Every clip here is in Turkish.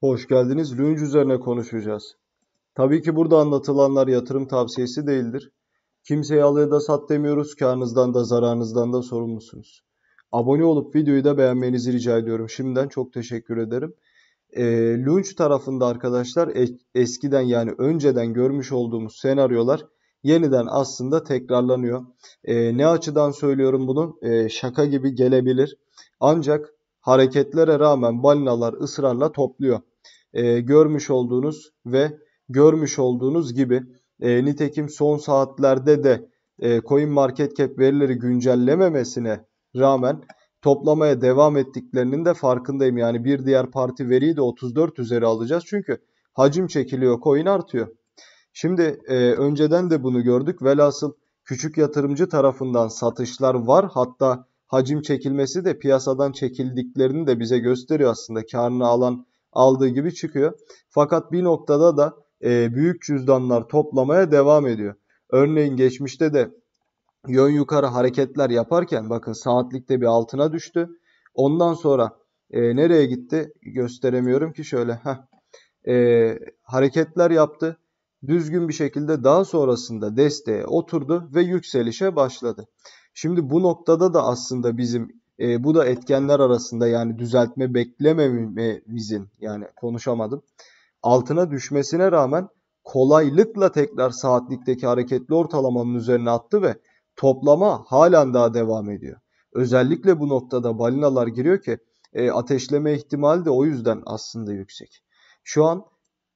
Hoş geldiniz. Lünç üzerine konuşacağız. Tabii ki burada anlatılanlar yatırım tavsiyesi değildir. Kimseye al da sat demiyoruz. Karnınızdan da zararınızdan da sorumlusunuz. Abone olup videoyu da beğenmenizi rica ediyorum. Şimdiden çok teşekkür ederim. E, ee, Lunch tarafında arkadaşlar eskiden yani önceden görmüş olduğumuz senaryolar yeniden aslında tekrarlanıyor. E, ne açıdan söylüyorum bunu? E, şaka gibi gelebilir. Ancak hareketlere rağmen balinalar ısrarla topluyor e, görmüş olduğunuz ve görmüş olduğunuz gibi e, nitekim son saatlerde de e, Coin Market Cap verileri güncellememesine rağmen toplamaya devam ettiklerinin de farkındayım. Yani bir diğer parti veriyi de 34 üzeri alacağız. Çünkü hacim çekiliyor, coin artıyor. Şimdi e, önceden de bunu gördük. Velhasıl küçük yatırımcı tarafından satışlar var. Hatta hacim çekilmesi de piyasadan çekildiklerini de bize gösteriyor aslında. Karını alan aldığı gibi çıkıyor. Fakat bir noktada da e, büyük cüzdanlar toplamaya devam ediyor. Örneğin geçmişte de yön yukarı hareketler yaparken bakın saatlikte bir altına düştü. Ondan sonra e, nereye gitti gösteremiyorum ki şöyle heh, e, hareketler yaptı. Düzgün bir şekilde daha sonrasında desteğe oturdu ve yükselişe başladı. Şimdi bu noktada da aslında bizim e, bu da etkenler arasında yani düzeltme beklemememizin yani konuşamadım. Altına düşmesine rağmen kolaylıkla tekrar saatlikteki hareketli ortalamanın üzerine attı ve toplama halen daha devam ediyor. Özellikle bu noktada balinalar giriyor ki e, ateşleme ihtimali de o yüzden aslında yüksek. Şu an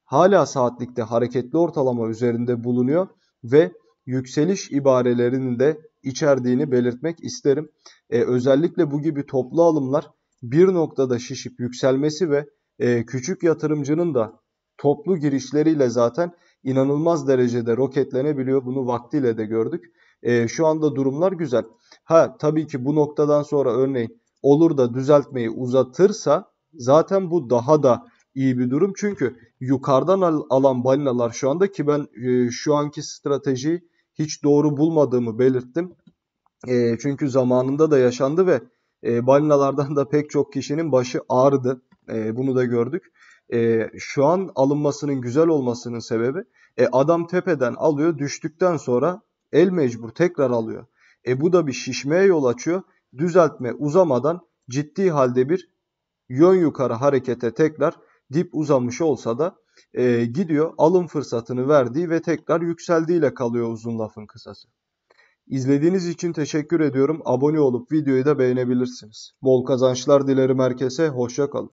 hala saatlikte hareketli ortalama üzerinde bulunuyor ve yükseliş ibarelerinin de içerdiğini belirtmek isterim. E, özellikle bu gibi toplu alımlar bir noktada şişip yükselmesi ve e, küçük yatırımcının da toplu girişleriyle zaten inanılmaz derecede roketlenebiliyor. Bunu vaktiyle de gördük. E, şu anda durumlar güzel. Ha tabii ki bu noktadan sonra örneğin olur da düzeltmeyi uzatırsa zaten bu daha da iyi bir durum. Çünkü yukarıdan al alan balinalar şu anda ki ben e, şu anki stratejiyi hiç doğru bulmadığımı belirttim. E, çünkü zamanında da yaşandı ve e, balinalardan da pek çok kişinin başı ağrıdı. E, bunu da gördük. E, şu an alınmasının güzel olmasının sebebi e, adam tepeden alıyor düştükten sonra el mecbur tekrar alıyor. E bu da bir şişmeye yol açıyor. Düzeltme uzamadan ciddi halde bir yön yukarı harekete tekrar dip uzamış olsa da e, gidiyor alım fırsatını verdiği ve tekrar yükseldiğiyle kalıyor uzun lafın kısası. İzlediğiniz için teşekkür ediyorum. Abone olup videoyu da beğenebilirsiniz. Bol kazançlar dilerim herkese. Hoşça kalın.